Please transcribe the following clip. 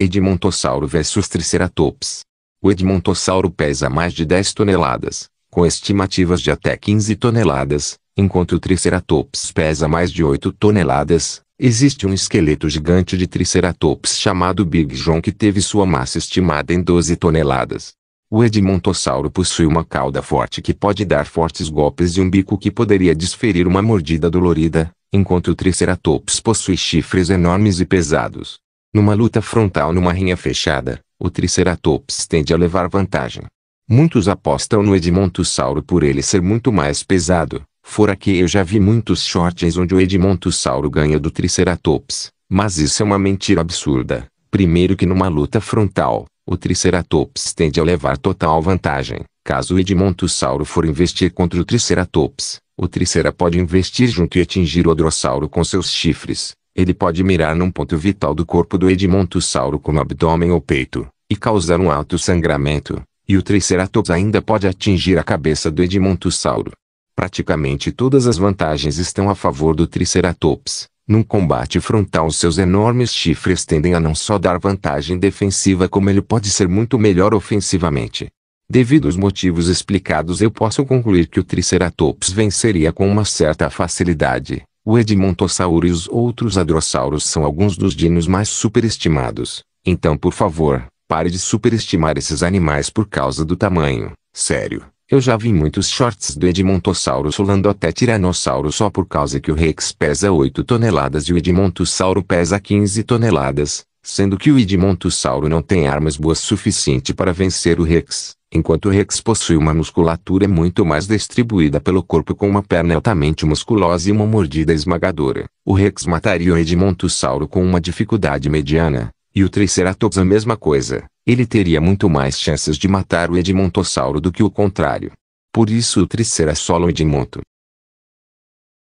Edmontossauro versus Triceratops. O Edmontossauro pesa mais de 10 toneladas, com estimativas de até 15 toneladas, enquanto o Triceratops pesa mais de 8 toneladas. Existe um esqueleto gigante de Triceratops chamado Big John que teve sua massa estimada em 12 toneladas. O Edmontossauro possui uma cauda forte que pode dar fortes golpes e um bico que poderia desferir uma mordida dolorida, enquanto o Triceratops possui chifres enormes e pesados. Numa luta frontal numa rinha fechada, o Triceratops tende a levar vantagem. Muitos apostam no Edmontossauro por ele ser muito mais pesado, fora que eu já vi muitos shorts onde o Edmontossauro ganha do Triceratops, mas isso é uma mentira absurda. Primeiro que numa luta frontal, o Triceratops tende a levar total vantagem. Caso o Edmontossauro for investir contra o Triceratops, o Tricera pode investir junto e atingir o Odrossauro com seus chifres, ele pode mirar num ponto vital do corpo do Edmontossauro como abdômen ou peito, e causar um alto sangramento, e o Triceratops ainda pode atingir a cabeça do Edmontossauro. Praticamente todas as vantagens estão a favor do Triceratops. Num combate frontal seus enormes chifres tendem a não só dar vantagem defensiva como ele pode ser muito melhor ofensivamente. Devido aos motivos explicados eu posso concluir que o Triceratops venceria com uma certa facilidade, o Edmontosauro e os outros hadrossauros são alguns dos dinos mais superestimados. Então por favor, pare de superestimar esses animais por causa do tamanho. Sério, eu já vi muitos shorts do Edmontosauro solando até Tiranossauro só por causa que o Rex pesa 8 toneladas e o Edmontossauro pesa 15 toneladas sendo que o Edmontosauro não tem armas boas suficiente para vencer o Rex, enquanto o Rex possui uma musculatura muito mais distribuída pelo corpo com uma perna altamente musculosa e uma mordida esmagadora. O Rex mataria o Edmontosauro com uma dificuldade mediana, e o Triceratops a mesma coisa. Ele teria muito mais chances de matar o Edmontossauro do que o contrário. Por isso o Triceratops Tricerasolo Edmonto.